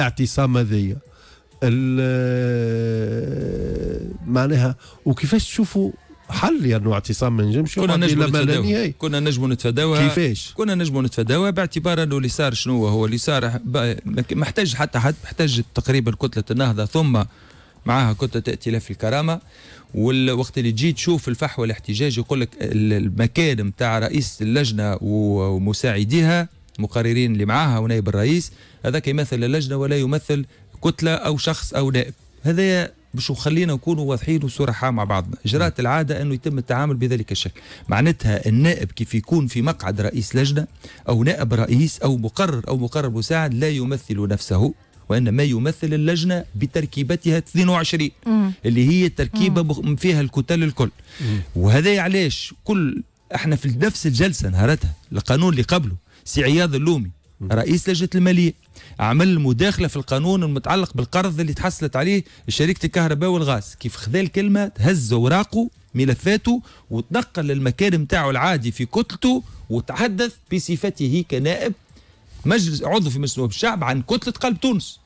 الاعتصام هذايا معناها وكيفاش تشوفوا حل يعني اعتصام ما ينجمش كنا نجم نتفاداوه كنا نجم نتفاداوها كيفاش كنا نجم نتفاداوها باعتبار انه اللي صار شنو هو اللي ما محتاج حتى حد محتاج تقريبا كتله النهضه ثم معاها كتله ائتلاف الكرامه والوقت اللي تجي تشوف الفحوى الاحتجاج يقول لك المكان نتاع رئيس اللجنه ومساعديها المقررين اللي معاها ونائب الرئيس هذاك يمثل اللجنة ولا يمثل كتلة أو شخص أو نائب هذا باش خلينا نكونوا واضحين وصراحة مع بعضنا جرات العادة أنه يتم التعامل بذلك الشكل معناتها النائب كيف يكون في مقعد رئيس لجنة أو نائب رئيس أو مقرر أو مقرر مساعد لا يمثل نفسه وانما يمثل اللجنه بتركيبتها 22 مم. اللي هي تركيبة مم. فيها الكتل الكل مم. وهذا علاش كل احنا في نفس الجلسه نهارتها القانون اللي قبله سي عياض اللومي رئيس لجنه الماليه عمل مداخله في القانون المتعلق بالقرض اللي تحصلت عليه شركه الكهرباء والغاز كيف خذا الكلمه هز اوراقه ملفاته وتنقل للمكان نتاعه العادي في كتلته وتحدث بصفته كنائب مجلس عضو في مجلس الشعب عن كتله قلب تونس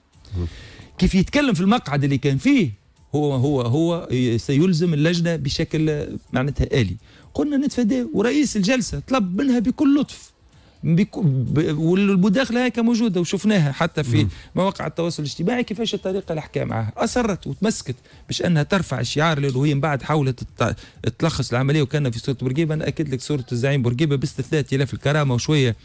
كيف يتكلم في المقعد اللي كان فيه هو هو هو سيلزم اللجنه بشكل معناتها الي قلنا نتفاداه ورئيس الجلسه طلب منها بكل لطف والمداخله هيك موجوده وشفناها حتى في مواقع التواصل الاجتماعي كيفاش الطريقه الحكايه معها اصرت وتمسكت باش انها ترفع الشعار وهي من بعد حاولت تلخص العمليه وكان في صوره بورقيبه انا اكد لك صوره الزعيم بورقيبه باستثناء تلاف الكرامه وشويه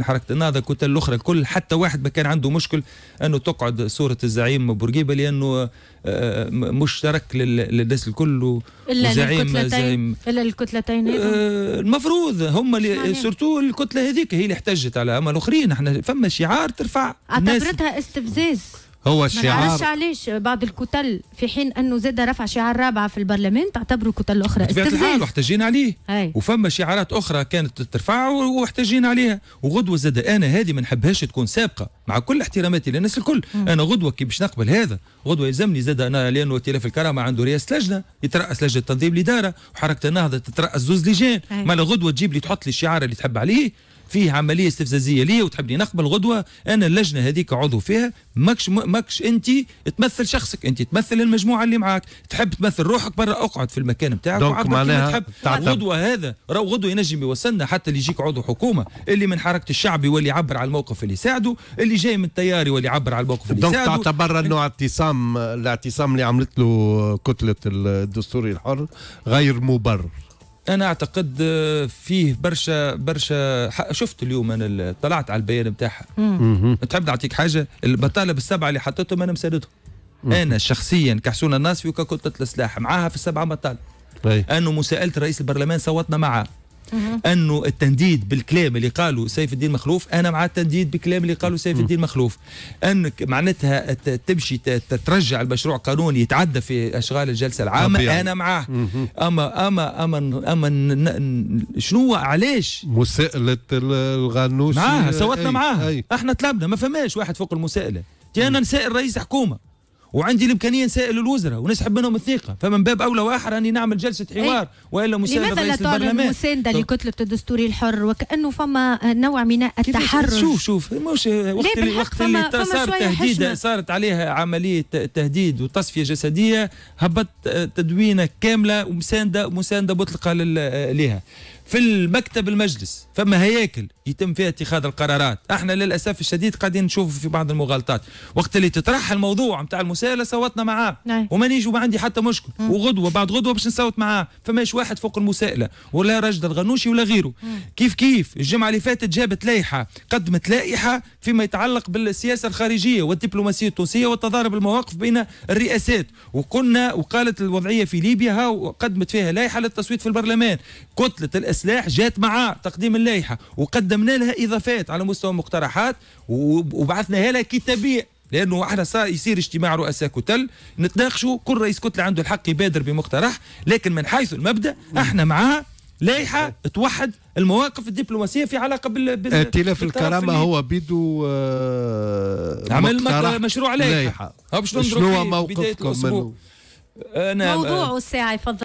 حركة النهضه الكتل الاخرى الكل حتى واحد ما كان عنده مشكل انه تقعد صوره الزعيم بورقيبه لانه آه، آه، مشترك للناس الكل وزعيم زعيم الا الكتلتين آه المفروض هم سورتو الكتله هذيك هي اللي احتجت على اما الاخرين احنا فما شعار ترفع اعتبرتها استفزاز هو الشعار ما نعرفش علاش بعض الكتل في حين انه زاد رفع شعار رابعه في البرلمان تعتبره كتل اخرى بطبيعه واحتجينا عليه هاي. وفما شعارات اخرى كانت ترفع واحتجينا عليها وغدوه زاد انا هذه ما نحبهاش تكون سابقه مع كل احتراماتي للناس الكل م. انا غدوه كي باش نقبل هذا غدوه يلزمني زاد انا لانه ائتلاف الكرامه عنده رئاسه لجنه يتراس لجنه تنظيم الاداره وحركه النهضه تتراس زوز لجان مالا غدوه تجيب لي تحط لي الشعار اللي تحب عليه فيه عمليه استفزازيه لي وتحبني نقبل غدوه انا اللجنه هذيك عضو فيها ماكش ماكش انت تمثل شخصك انت تمثل المجموعه اللي معاك تحب تمثل روحك برا اقعد في المكان نتاعك وعبد معناها تحب غدوه هذا راه غدوه ينجم يوصلنا حتى اللي يجيك عضو حكومه اللي من حركه الشعب يولي يعبر على الموقف اللي يساعده اللي جاي من التيار يولي يعبر على الموقف اللي يساعده دونك تعتبر انه اعتصام الاعتصام اللي عملت له كتله الدستوري الحر غير مبرر انا اعتقد آه، فيه برشا برشا شفت اليوم انا طلعت على البيان بتاعها تحب نعطيك حاجه البطاله بالسبعه اللي حطيتهم انا مساندهم انا شخصيا كحسون الناصفي وككتله السلاح معاها في السبعه بطاله انه مساءله رئيس البرلمان صوتنا معاه انه التنديد بالكلام اللي قاله سيف الدين مخلوف انا مع التنديد بالكلام اللي قاله سيف الدين مخلوف انك معناتها تمشي ترجع المشروع قانوني يتعدى في اشغال الجلسه العامه انا معاه اما اما اما اما شنو علاش مساءله الغنوشي معاها سوتنا معاها احنا طلبنا ما فماش واحد فوق المساءله انا نسائل رئيس حكومه وعندي الامكانيه نسائل الوزراء ونسحب منهم الثقه فمن باب اولى واخر اني نعمل جلسه إيه. حوار والا مسانده لماذا لا تعلن مسانده لكتله الدستور الحر وكانه فما نوع من التحرر شوف شوف مش وقت اللي وقت اللي صار تهديد صارت عليها عمليه تهديد وتصفيه جسديه هبط تدوينه كامله ومسانده مسانده مطلقه لها في المكتب المجلس فما هياكل يتم فيها اتخاذ القرارات احنا للاسف الشديد قاعدين نشوف في بعض المغالطات وقت اللي تطرح الموضوع نتاع المسائله صوتنا معاه نعم. وما نيجي ما عندي حتى مشكل مم. وغدوه بعد غدوه باش نصوت معاه فماش واحد فوق المسائله ولا رجل الغنوشي ولا غيره مم. كيف كيف الجمعه اللي فاتت جابت لائحه قدمت لائحه فيما يتعلق بالسياسه الخارجيه والدبلوماسيه التونسيه وتضارب المواقف بين الرئاسات وقلنا وقالت الوضعيه في ليبيا ها وقدمت فيها لائحه للتصويت في البرلمان كتله سلاح جات مع تقديم اللائحه وقدمنا لها اضافات على مستوى مقترحات وبعثناها لها كتابيه لانه احنا صار يصير اجتماع رؤساء كتل نتناقشوا كل رئيس كتله عنده الحق يبادر بمقترح لكن من حيث المبدا احنا معاه لائحه توحد المواقف الدبلوماسيه في علاقه بال, ائتلاف آه، الكرامه هو بيدو آه... عمل مشروع لائحه, شنو شنو موقفكم منه انا موضوع الساعه يفضل